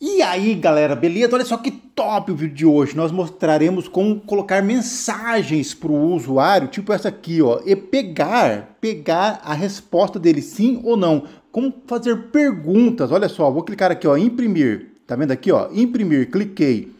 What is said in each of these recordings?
E aí galera, beleza? Olha só que top o vídeo de hoje. Nós mostraremos como colocar mensagens para o usuário, tipo essa aqui, ó, e pegar, pegar a resposta dele sim ou não. Como fazer perguntas? Olha só, vou clicar aqui, ó, imprimir. Tá vendo aqui, ó? Imprimir, cliquei.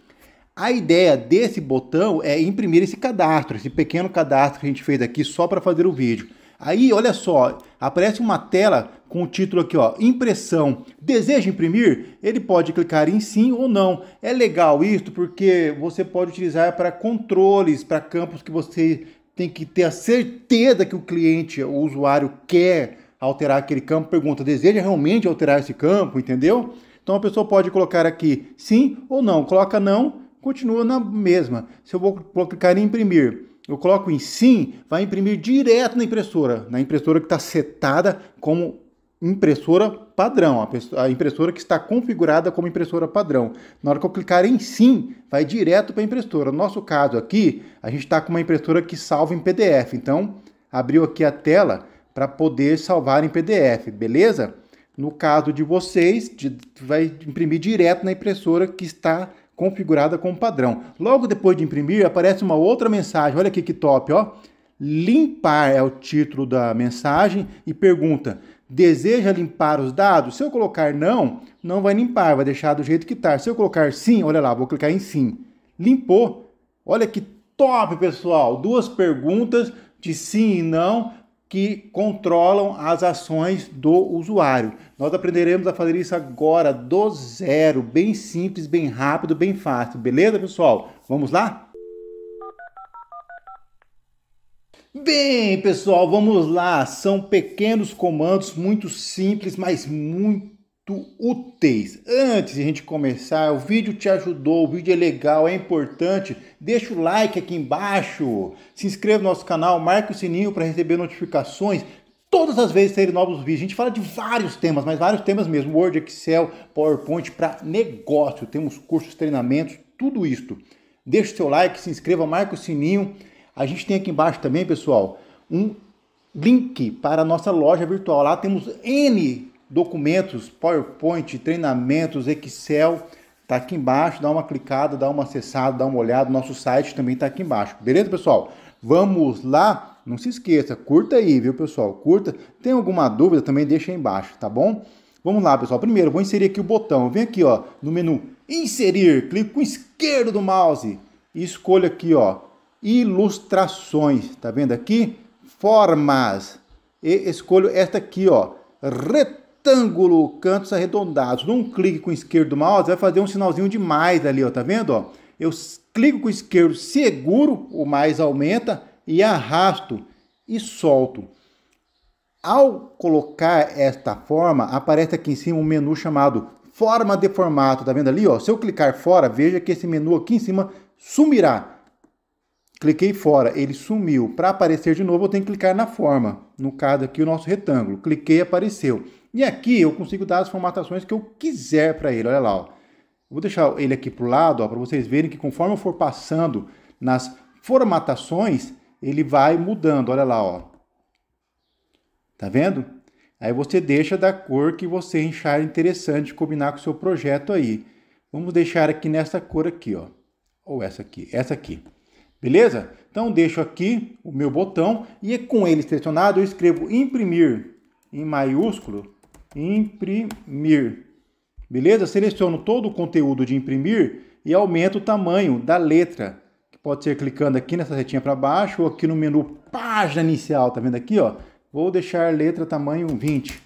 A ideia desse botão é imprimir esse cadastro, esse pequeno cadastro que a gente fez aqui só para fazer o vídeo. Aí, olha só, aparece uma tela com o título aqui, ó, impressão. Deseja imprimir? Ele pode clicar em sim ou não. É legal isto porque você pode utilizar para controles, para campos que você tem que ter a certeza que o cliente, o usuário quer alterar aquele campo, pergunta, deseja realmente alterar esse campo, entendeu? Então a pessoa pode colocar aqui sim ou não. Coloca não, continua na mesma. Se eu vou clicar em imprimir, eu coloco em sim, vai imprimir direto na impressora, na impressora que está setada como impressora padrão, a impressora que está configurada como impressora padrão. Na hora que eu clicar em sim, vai direto para a impressora. No nosso caso aqui, a gente está com uma impressora que salva em PDF, então abriu aqui a tela para poder salvar em PDF, beleza? No caso de vocês, vai imprimir direto na impressora que está configurada como padrão. Logo depois de imprimir, aparece uma outra mensagem, olha aqui que top, ó. Limpar é o título da mensagem e pergunta: deseja limpar os dados? Se eu colocar não, não vai limpar, vai deixar do jeito que está. Se eu colocar sim, olha lá, vou clicar em sim. Limpou. Olha que top, pessoal! Duas perguntas de sim e não que controlam as ações do usuário. Nós aprenderemos a fazer isso agora do zero, bem simples, bem rápido, bem fácil. Beleza, pessoal? Vamos lá? Bem, pessoal, vamos lá. São pequenos comandos, muito simples, mas muito úteis. Antes de a gente começar, o vídeo te ajudou, o vídeo é legal, é importante, deixa o like aqui embaixo, se inscreva no nosso canal, marca o sininho para receber notificações. Todas as vezes saírem novos vídeos, a gente fala de vários temas, mas vários temas mesmo, Word, Excel, PowerPoint para negócio, temos cursos, treinamentos, tudo isso. Deixa o seu like, se inscreva, marca o sininho a gente tem aqui embaixo também, pessoal, um link para a nossa loja virtual. Lá temos N documentos, PowerPoint, treinamentos, Excel. Está aqui embaixo, dá uma clicada, dá uma acessada, dá uma olhada. Nosso site também está aqui embaixo. Beleza, pessoal? Vamos lá? Não se esqueça, curta aí, viu, pessoal? Curta. Tem alguma dúvida também deixa aí embaixo, tá bom? Vamos lá, pessoal. Primeiro, vou inserir aqui o botão. Vem aqui, ó, no menu inserir, Clica com o esquerdo do mouse e escolha aqui, ó, ilustrações, tá vendo aqui? Formas. E escolho esta aqui, ó, retângulo, cantos arredondados. Num clique com o esquerdo do mouse vai fazer um sinalzinho de mais ali, ó, tá vendo, ó? Eu clico com o esquerdo, seguro, o mais aumenta e arrasto e solto. Ao colocar esta forma, aparece aqui em cima um menu chamado forma de formato, tá vendo ali, ó? Se eu clicar fora, veja que esse menu aqui em cima sumirá. Cliquei fora, ele sumiu. Para aparecer de novo, eu tenho que clicar na forma. No caso aqui, o nosso retângulo. Cliquei, apareceu. E aqui eu consigo dar as formatações que eu quiser para ele. Olha lá, ó. Vou deixar ele aqui para o lado, para vocês verem que conforme eu for passando nas formatações, ele vai mudando. Olha lá, ó. Tá vendo? Aí você deixa da cor que você achar interessante combinar com o seu projeto aí. Vamos deixar aqui nessa cor aqui, ó. Ou essa aqui, essa aqui. Beleza? Então deixo aqui o meu botão e é com ele selecionado eu escrevo imprimir em maiúsculo, imprimir. Beleza? Seleciono todo o conteúdo de imprimir e aumento o tamanho da letra, que pode ser clicando aqui nessa setinha para baixo ou aqui no menu página inicial, tá vendo aqui, ó? Vou deixar letra tamanho 20.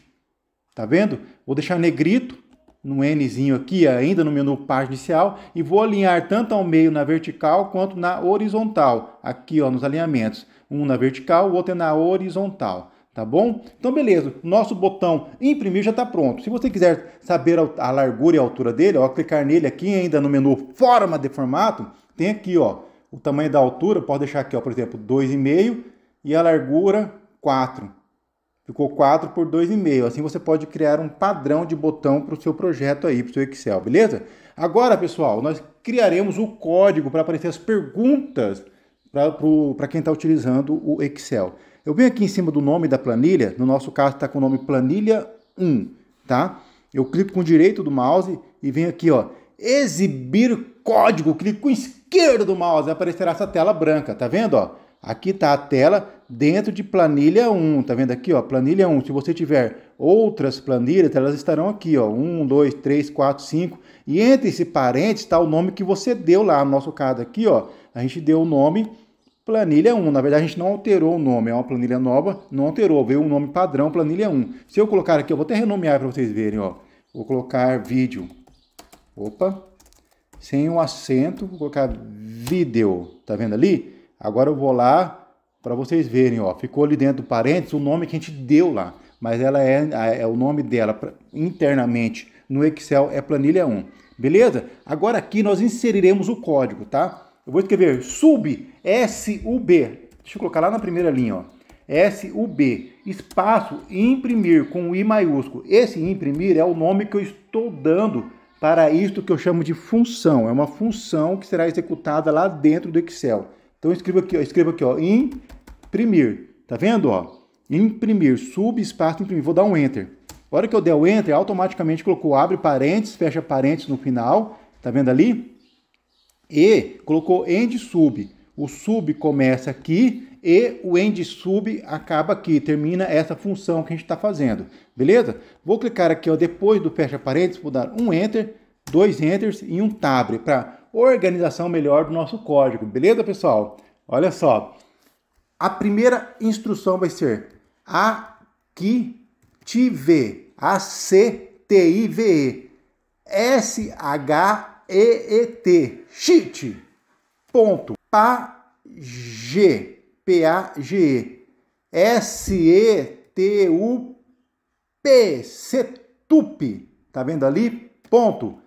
Tá vendo? Vou deixar negrito no Nzinho aqui, ainda no menu página inicial, e vou alinhar tanto ao meio na vertical quanto na horizontal, aqui ó, nos alinhamentos. Um na vertical, o outro é na horizontal, tá bom? Então beleza, nosso botão imprimir já está pronto. Se você quiser saber a largura e a altura dele, ó, clicar nele aqui ainda no menu forma de formato, tem aqui ó, o tamanho da altura, pode deixar aqui ó, por exemplo, 2,5 e a largura 4. Ficou 4 por 2,5. Assim você pode criar um padrão de botão para o seu projeto aí, para o seu Excel, beleza? Agora, pessoal, nós criaremos o código para aparecer as perguntas para quem está utilizando o Excel. Eu venho aqui em cima do nome da planilha, no nosso caso está com o nome planilha 1, tá? Eu clico com o direito do mouse e venho aqui, ó, exibir código, clico com o esquerdo do mouse, e aparecerá essa tela branca, tá vendo, ó? Aqui está a tela dentro de planilha 1, tá vendo aqui, ó, planilha 1. Se você tiver outras planilhas, elas estarão aqui, ó, 1, 2, 3, 4, 5. E entre esse parênteses está o nome que você deu lá, no nosso caso aqui, ó, a gente deu o nome planilha 1. Na verdade, a gente não alterou o nome, é uma planilha nova, não alterou, veio um nome padrão, planilha 1. Se eu colocar aqui, eu vou até renomear para vocês verem, ó. Vou colocar vídeo. Opa. Sem um acento, vou colocar vídeo, tá vendo ali? Agora eu vou lá para vocês verem, ó, ficou ali dentro do parênteses o nome que a gente deu lá, mas ela é, é o nome dela internamente no Excel é planilha 1. Beleza? Agora aqui nós inseriremos o código, tá? Eu vou escrever sub SUB. Deixa eu colocar lá na primeira linha, ó. SUB, espaço imprimir com I maiúsculo. Esse imprimir é o nome que eu estou dando para isto que eu chamo de função. É uma função que será executada lá dentro do Excel. Então escreva aqui, ó, escreva aqui, ó, imprimir. Tá vendo, ó? Imprimir, subespaço imprimir. Vou dar um enter. A hora que eu der o enter, automaticamente colocou abre parênteses, fecha parênteses no final, tá vendo ali? E colocou end sub. O sub começa aqui e o end sub acaba aqui, termina essa função que a gente está fazendo, beleza? Vou clicar aqui ó, depois do fecha parênteses, vou dar um enter, dois enters e um tab para organização melhor do nosso código, beleza, pessoal? Olha só. A primeira instrução vai ser V, a c t i v e s h e e t, cheat. Ponto. A g p a g e s e t u p tup Tá vendo ali? Ponto.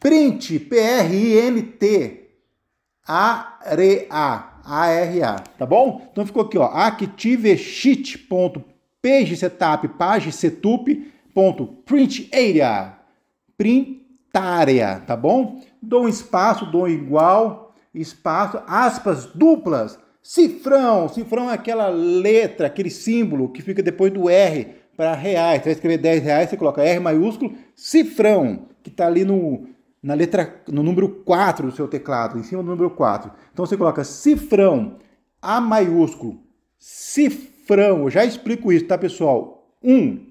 Print, P-R-I-N-T, A-R-A, A-R-A, tá bom? Então ficou aqui, ó, activesheet.pagesetup, pagesetup.printarea, printarea, tá bom? Dou um espaço, dou um igual, espaço, aspas duplas, cifrão, cifrão é aquela letra, aquele símbolo que fica depois do R para reais. Você vai escrever 10 reais, você coloca R maiúsculo, cifrão, que está ali no, na letra, no número 4 do seu teclado, em cima do número 4. Então você coloca cifrão, A maiúsculo, cifrão, eu já explico isso, tá pessoal? 1, um,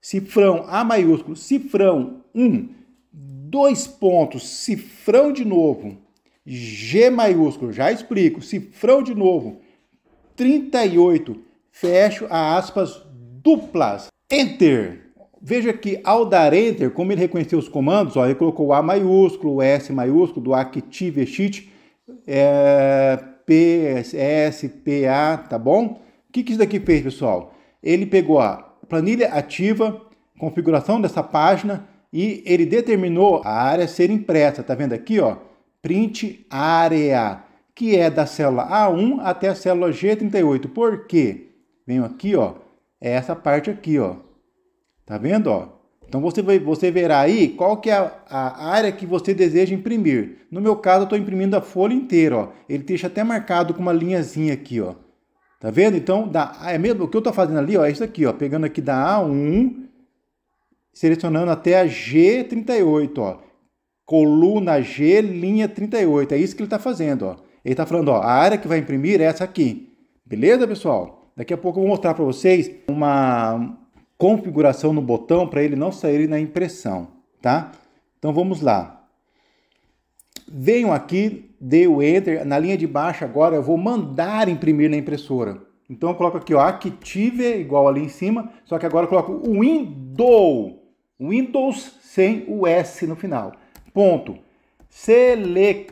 cifrão, A maiúsculo, cifrão, 1, um, dois pontos, cifrão de novo, G maiúsculo, já explico, cifrão de novo, 38, fecho aspas duplas, Enter. Veja que ao dar Enter, como ele reconheceu os comandos, ó, ele colocou o A maiúsculo, o S maiúsculo, do Active Sheet, é, P, S, P, A, tá bom? O que, que isso daqui fez, pessoal? Ele pegou a planilha ativa, configuração dessa página, e ele determinou a área ser impressa, tá vendo aqui, ó? Print área, que é da célula A1 até a célula G38. Por quê? Venho aqui, ó, é essa parte aqui, ó, Tá vendo, ó? Então você, vai, você verá aí qual que é a, a área que você deseja imprimir. No meu caso, eu estou imprimindo a folha inteira, ó. Ele deixa até marcado com uma linhazinha aqui, ó. Tá vendo? Então, é mesmo, o que eu estou fazendo ali, ó, é isso aqui, ó. Pegando aqui da A1, selecionando até a G38, ó. Coluna G, linha 38. É isso que ele está fazendo, ó. Ele está falando, ó, a área que vai imprimir é essa aqui. Beleza, pessoal? Daqui a pouco eu vou mostrar para vocês uma, configuração no botão para ele não sair na impressão, tá? Então vamos lá. Venho aqui, dei o Enter, na linha de baixo agora eu vou mandar imprimir na impressora. Então eu coloco aqui, ó, Active, igual ali em cima, só que agora eu coloco o Windows, Windows sem o S no final, ponto. Selected,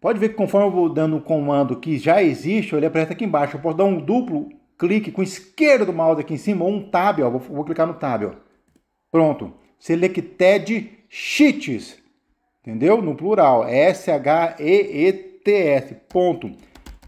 pode ver que conforme eu vou dando o um comando que já existe, ele aparece aqui embaixo, eu posso dar um duplo clique com o esquerdo do mouse aqui em cima, ou um tab, ó, vou, vou clicar no tab, ó. Pronto. Selected sheets, entendeu? No plural, S-H-E-E-T-S, ponto.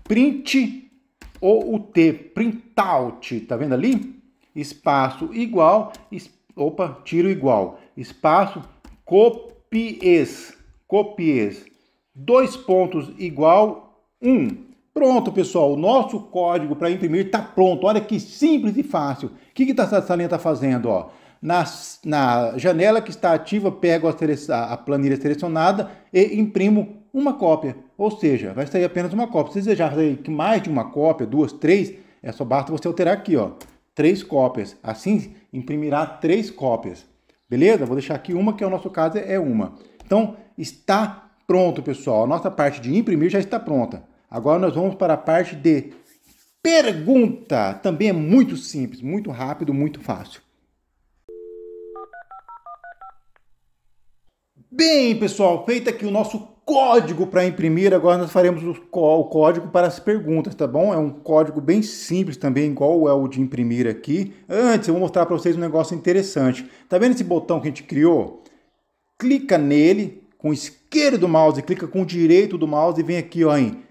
Print ou o T, printout, tá vendo ali? Espaço igual, es, opa, tiro igual, espaço copies, copies, dois pontos igual, um, Pronto, pessoal, o nosso código para imprimir está pronto. Olha que simples e fácil. O que, que tá essa linha está fazendo? Ó? Na, na janela que está ativa, pego a, a planilha selecionada e imprimo uma cópia. Ou seja, vai sair apenas uma cópia. Se desejar que mais de uma cópia, duas, três, é só basta você alterar aqui, ó. Três cópias. Assim, imprimirá três cópias. Beleza? Vou deixar aqui uma, que é o nosso caso é uma. Então, está pronto, pessoal. A nossa parte de imprimir já está pronta. Agora nós vamos para a parte de pergunta. Também é muito simples, muito rápido, muito fácil. Bem, pessoal, feito aqui o nosso código para imprimir, agora nós faremos o código para as perguntas, tá bom? É um código bem simples também, igual é o de imprimir aqui. Antes, eu vou mostrar para vocês um negócio interessante. Tá vendo esse botão que a gente criou? Clica nele com o esquerdo do mouse, clica com o direito do mouse e vem aqui ó, em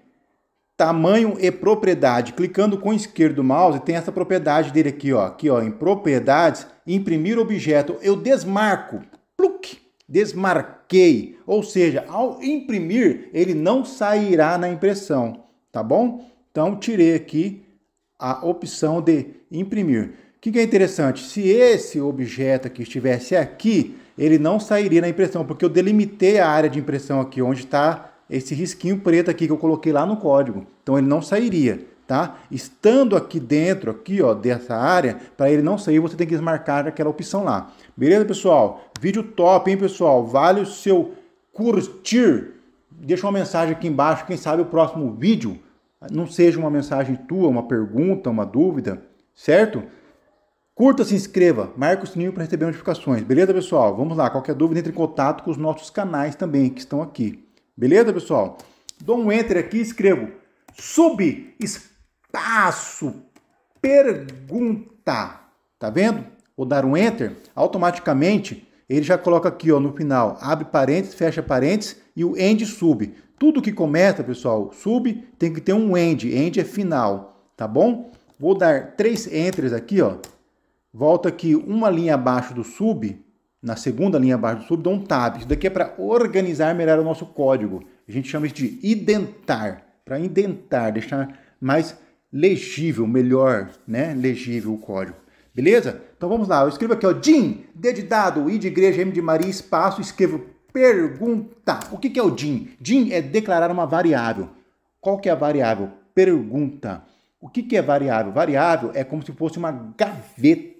tamanho e propriedade. Clicando com o esquerdo do mouse, tem essa propriedade dele aqui, ó. Aqui, ó, em propriedades, imprimir objeto. Eu desmarco. Pluk! desmarquei. Ou seja, ao imprimir, ele não sairá na impressão, tá bom? Então, tirei aqui a opção de imprimir. O que, que é interessante? Se esse objeto aqui estivesse aqui, ele não sairia na impressão, porque eu delimitei a área de impressão aqui, onde está esse risquinho preto aqui que eu coloquei lá no código. Então ele não sairia, tá? Estando aqui dentro, aqui ó, dessa área, para ele não sair, você tem que desmarcar aquela opção lá. Beleza, pessoal? Vídeo top, hein, pessoal? Vale o seu curtir. Deixa uma mensagem aqui embaixo, quem sabe o próximo vídeo não seja uma mensagem tua, uma pergunta, uma dúvida, certo? Curta, se inscreva, marca o sininho para receber notificações. Beleza, pessoal? Vamos lá. Qualquer dúvida, entre em contato com os nossos canais também que estão aqui. Beleza, pessoal? Dou um enter aqui e escrevo sub espaço pergunta. Tá vendo? Vou dar um enter, automaticamente ele já coloca aqui ó, no final, abre parênteses, fecha parênteses e o end sub. Tudo que começa, pessoal, sub tem que ter um end, end é final, tá bom? Vou dar três enters aqui, ó. Volta aqui uma linha abaixo do sub, na segunda linha abaixo do sub, dá um tab. Isso daqui é para organizar melhor o nosso código. A gente chama isso de indentar, para indentar, deixar mais legível, melhor, né? Legível o código. Beleza? Então vamos lá. Eu escrevo aqui, ó, DIN, D de dado, I de igreja, M de Maria, espaço, escrevo pergunta. O que, que é o DIN? DIN é declarar uma variável. Qual que é a variável? Pergunta. O que, que é variável? Variável é como se fosse uma gaveta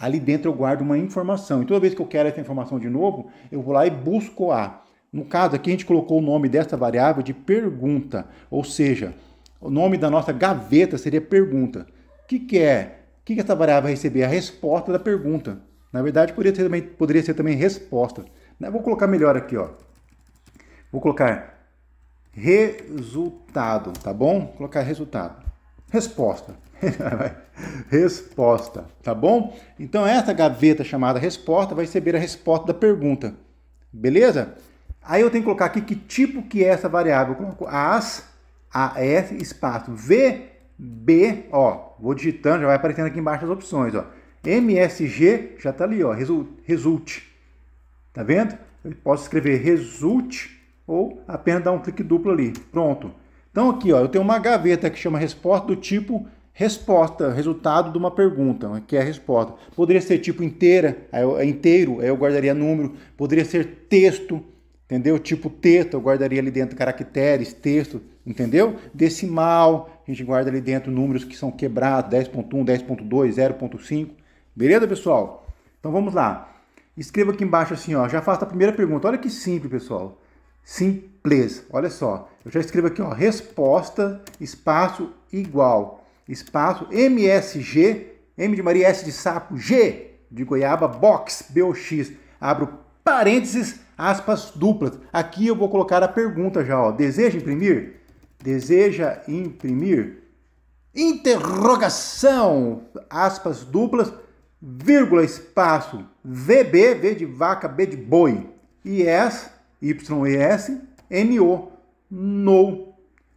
Ali dentro eu guardo uma informação. E toda vez que eu quero essa informação de novo, eu vou lá e busco a. No caso aqui, a gente colocou o nome dessa variável de pergunta, ou seja, o nome da nossa gaveta seria pergunta. O que, que é? O que, que essa variável vai receber? A resposta da pergunta. Na verdade, poderia ser também, poderia ser também resposta. Né? Vou colocar melhor aqui, ó. Vou colocar resultado, tá bom? Vou colocar resultado. Resposta. resposta, tá bom? Então essa gaveta chamada resposta vai receber a resposta da pergunta, beleza? Aí eu tenho que colocar aqui que tipo que é essa variável. Eu coloco as, as, espaço, v, b, ó, vou digitando, já vai aparecendo aqui embaixo as opções, ó. MSG já está ali, ó, result, tá vendo? Eu posso escrever result ou apenas dar um clique duplo ali, pronto. Então aqui, ó, eu tenho uma gaveta que chama resposta do tipo resposta, resultado de uma pergunta, né, que é a resposta. Poderia ser tipo inteira, é inteiro, aí eu guardaria número. Poderia ser texto, entendeu? Tipo texto, eu guardaria ali dentro caracteres, texto, entendeu? Decimal, a gente guarda ali dentro números que são quebrados, 10.1, 10.2, 0.5. Beleza, pessoal? Então vamos lá. Escreva aqui embaixo assim, ó, já faço a primeira pergunta. Olha que simples, pessoal. Simples. Olha só. Eu já escrevo aqui, ó, resposta espaço igual espaço, MSG, M de Maria, S de sapo, G de goiaba, box, BOX. Abro parênteses, aspas duplas. Aqui eu vou colocar a pergunta já, ó. Deseja imprimir? Deseja imprimir? Interrogação, aspas duplas, vírgula, espaço, VB, V de vaca, B de boi, IS, YES, NO, no,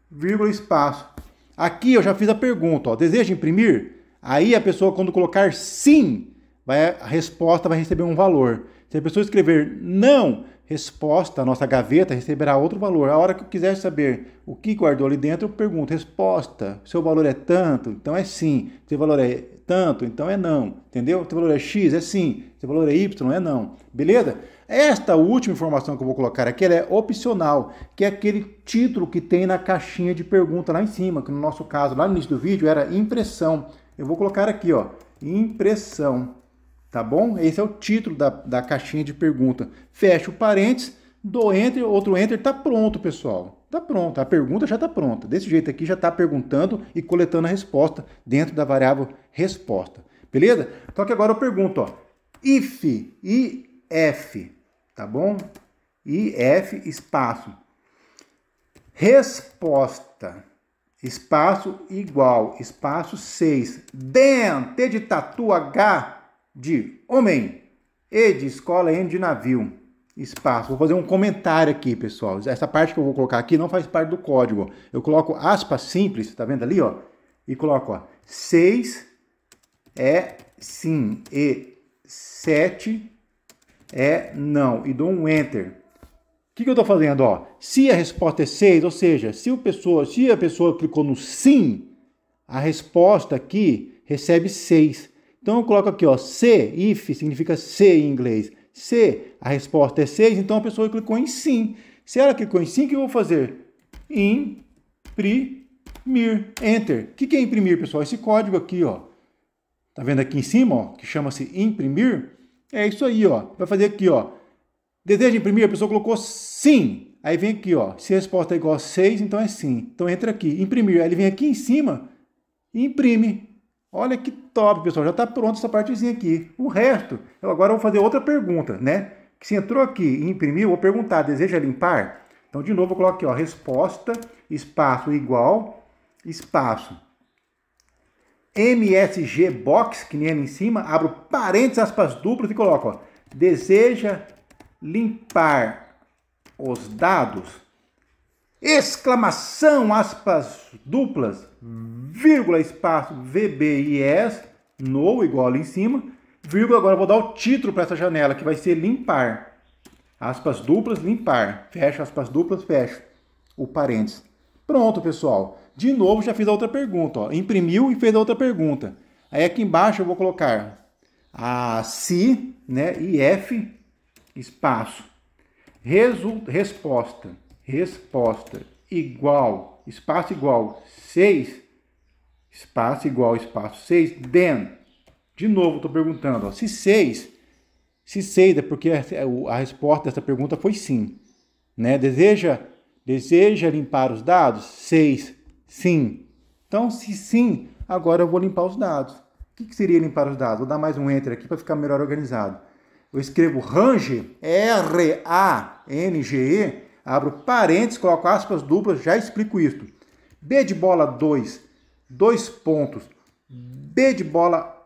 vírgula, espaço, Aqui eu já fiz a pergunta, ó, deseja imprimir? Aí a pessoa, quando colocar sim, vai, a resposta vai receber um valor. Se a pessoa escrever não, resposta, a nossa gaveta receberá outro valor. A hora que eu quiser saber o que guardou ali dentro, eu pergunto, resposta, seu valor é tanto? Então é sim. Seu valor é tanto, então é não. Entendeu? o valor é X, é sim. o valor é Y, é não. Beleza? Esta última informação que eu vou colocar aqui é opcional, que é aquele título que tem na caixinha de pergunta lá em cima, que no nosso caso, lá no início do vídeo, era impressão. Eu vou colocar aqui, ó, impressão. Tá bom? Esse é o título da, da caixinha de pergunta. Fecha o parênteses, dou enter, outro enter, tá pronto, pessoal tá pronta, a pergunta já está pronta. Desse jeito aqui já está perguntando e coletando a resposta dentro da variável resposta. Beleza? Então aqui agora eu pergunto, ó, if, if, tá bom? if, espaço, resposta, espaço igual, espaço 6, then, t de tatu, h de homem, e de escola, n de navio espaço. Vou fazer um comentário aqui, pessoal. Essa parte que eu vou colocar aqui não faz parte do código. Eu coloco aspas simples, tá vendo ali, ó? E coloco, ó, 6 é sim e 7 é não. E dou um enter. O que, que eu estou fazendo? Ó, se a resposta é 6, ou seja, se, o pessoa, se a pessoa clicou no sim, a resposta aqui recebe 6. Então eu coloco aqui, ó, C, if significa C em inglês. C. A resposta é 6, então a pessoa clicou em sim. Se ela clicou em sim, o que eu vou fazer? Imprimir. Enter. O que é imprimir, pessoal? Esse código aqui, ó. Tá vendo aqui em cima, ó, que chama-se imprimir? É isso aí, ó. Vai fazer aqui, ó. Deseja imprimir? A pessoa colocou sim. Aí vem aqui, ó. Se a resposta é igual a 6, então é sim. Então entra aqui, imprimir. Aí ele vem aqui em cima e imprime. Olha que top, pessoal. Já está pronta essa partezinha aqui. O resto, eu agora vou fazer outra pergunta, né? Que se entrou aqui e imprimiu, vou perguntar, deseja limpar? Então, de novo, eu coloco aqui, ó, resposta, espaço igual, espaço. MSG Box, que nem ali em cima, abro parênteses, aspas duplas e coloco, ó, deseja limpar os dados? exclamação, aspas duplas, vírgula, espaço, VBIS, no, igual ali em cima, vírgula, agora vou dar o título para essa janela, que vai ser limpar, aspas duplas, limpar, fecha, aspas duplas, fecha, o parênteses. Pronto, pessoal. De novo, já fiz a outra pergunta, ó. imprimiu e fez a outra pergunta. Aí aqui embaixo eu vou colocar a si, né, IF, espaço, Resu resposta resposta igual, espaço igual 6, espaço igual espaço 6, then. De novo, estou perguntando, ó, se 6, se 6 é porque a, é a, resposta dessa pergunta foi sim. Né? Deseja, deseja limpar os dados? 6, sim. Então, se sim, agora eu vou limpar os dados. O que, que seria limpar os dados? Vou dar mais um enter aqui para ficar melhor organizado. Eu escrevo range, R-A-N-G-E, abro parênteses, coloco aspas duplas, já explico isto. B de bola 2, dois pontos. B de bola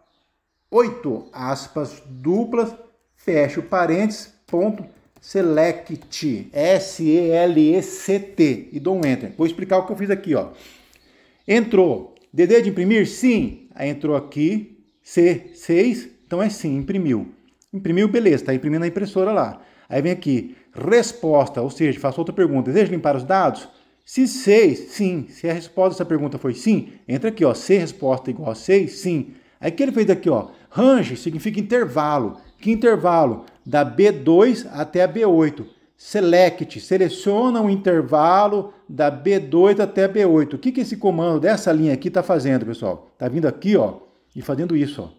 8, aspas duplas, fecho parênteses, ponto, select, S-E-L-E-C-T, e dou um enter. Vou explicar o que eu fiz aqui, ó. Entrou. DD de imprimir? Sim. Aí entrou aqui, C6, então é sim, imprimiu. Imprimiu, beleza, está imprimindo na impressora lá. Aí vem aqui, Resposta, ou seja, faço outra pergunta. Deseja limpar os dados? Se 6, sim. Se a resposta dessa pergunta foi sim, entra aqui, ó. Se resposta igual a 6, sim. Aí que ele fez aqui, ó. Range significa intervalo. Que intervalo? Da B2 até a B8. Select, seleciona um intervalo da B2 até a B8. O que, que esse comando dessa linha aqui está fazendo, pessoal? Está vindo aqui, ó, e fazendo isso, ó.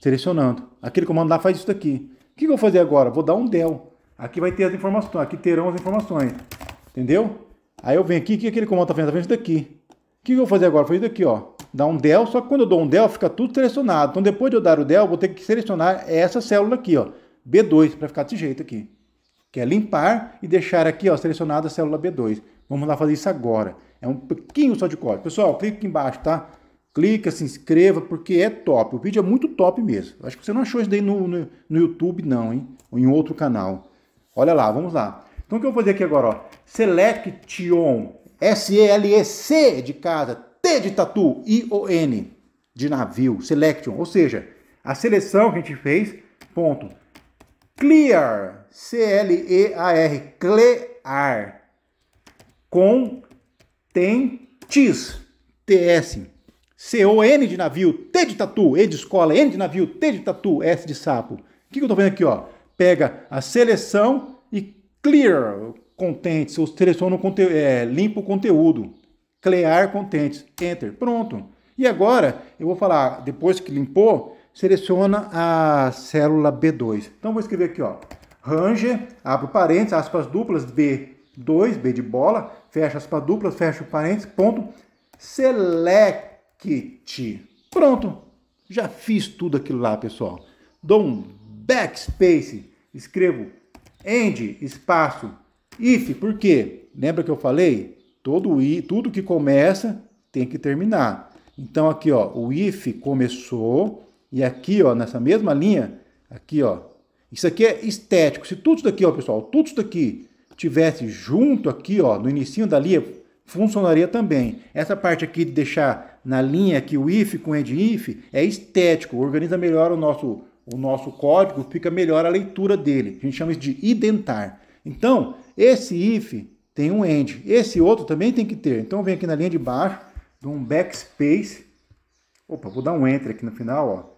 Selecionando. Aquele comando lá faz isso daqui. O que, que eu vou fazer agora? Vou dar um del. Aqui vai ter as informações, aqui terão as informações. Entendeu? Aí eu venho aqui, o que aquele comando tá fazendo? Tá fazendo isso daqui. O que eu vou fazer agora? Foi isso daqui, ó. Dá um del, só que quando eu dou um del, fica tudo selecionado. Então depois de eu dar o del, eu vou ter que selecionar essa célula aqui, ó. B2, para ficar desse jeito aqui. Que é limpar e deixar aqui, ó, selecionada a célula B2. Vamos lá fazer isso agora. É um pouquinho só de código. Pessoal, clica aqui embaixo, tá? Clica, se inscreva, porque é top. O vídeo é muito top mesmo. Acho que você não achou isso daí no, no, no YouTube, não, hein? Ou em outro canal. Olha lá, vamos lá. Então o que eu vou fazer aqui agora? Ó? Selection, S-E-L-E-C de casa, T de tatu, I-O-N de navio, selection, ou seja, a seleção que a gente fez, ponto. Clear, C-L-E-A-R, clear, contentes, T-S, C-O-N de navio, T de tatu, E de escola, N de navio, T de tatu, S de sapo. O que, que eu estou vendo aqui, ó? pega a seleção e clear contentes, ou seleciona o conteúdo, é, limpa o conteúdo. Clear contentes, enter, pronto. E agora, eu vou falar, depois que limpou, seleciona a célula B2. Então, vou escrever aqui, ó, Ranger, abro parênteses, aspas duplas, B2, B de bola, fecha aspas duplas, fecha o parênteses, ponto, select. Pronto, já fiz tudo aquilo lá, pessoal. Dou um backspace, escrevo end, espaço, if, por quê? Lembra que eu falei? Todo i, tudo que começa tem que terminar. Então aqui, ó, o if começou e aqui, ó, nessa mesma linha, aqui, ó, isso aqui é estético. Se tudo isso daqui, ó, pessoal, tudo isso daqui tivesse junto aqui, ó, no início da linha, funcionaria também. Essa parte aqui de deixar na linha aqui o if com end if é estético, organiza melhor o nosso o nosso código, fica melhor a leitura dele. A gente chama isso de identar. Então, esse if tem um end. Esse outro também tem que ter. Então, vem aqui na linha de baixo, dou um backspace. Opa, vou dar um enter aqui no final, ó.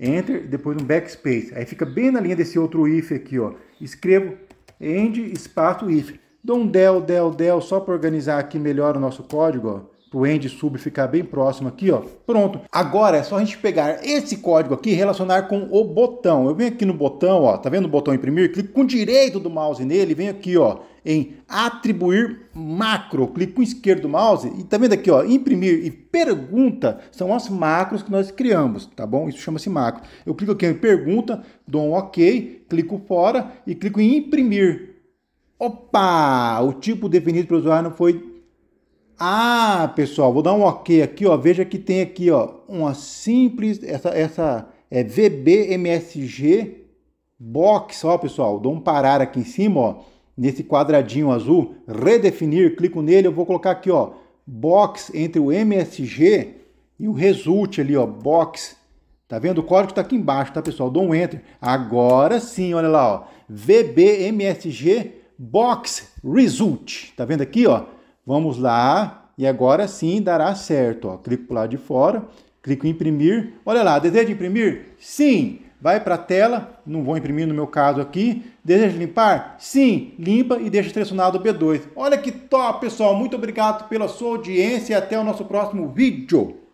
Enter, depois um backspace. Aí fica bem na linha desse outro if aqui, ó. Escrevo end, espaço, if. Dou um del, del, del, só para organizar aqui melhor o nosso código, ó o end sub ficar bem próximo aqui, ó. Pronto. Agora é só a gente pegar esse código aqui e relacionar com o botão. Eu venho aqui no botão, ó, tá vendo o botão imprimir? Clico com o direito do mouse nele, venho aqui, ó, em atribuir macro. Clico com o esquerdo do mouse e tá vendo aqui, ó, imprimir e pergunta são as macros que nós criamos, tá bom? Isso chama-se macro. Eu clico aqui em pergunta, dou um OK, clico fora e clico em imprimir. Opa! O tipo definido pelo usuário não foi ah, pessoal, vou dar um ok aqui, ó. Veja que tem aqui, ó, uma simples essa essa é VBMSG box, ó, pessoal. Dou um parar aqui em cima, ó, nesse quadradinho azul, redefinir, clico nele, eu vou colocar aqui, ó, box entre o MSG e o result ali, ó, box. Tá vendo? O código tá aqui embaixo, tá, pessoal? Dou um enter. Agora sim, olha lá, ó. VBMSG box result. Tá vendo aqui, ó? Vamos lá, e agora sim dará certo. Ó. Clico para o lado de fora, clico em imprimir. Olha lá, deseja imprimir? Sim! Vai para a tela, não vou imprimir no meu caso aqui. Deseja limpar? Sim, limpa e deixa selecionado o B2. Olha que top, pessoal. Muito obrigado pela sua audiência e até o nosso próximo vídeo.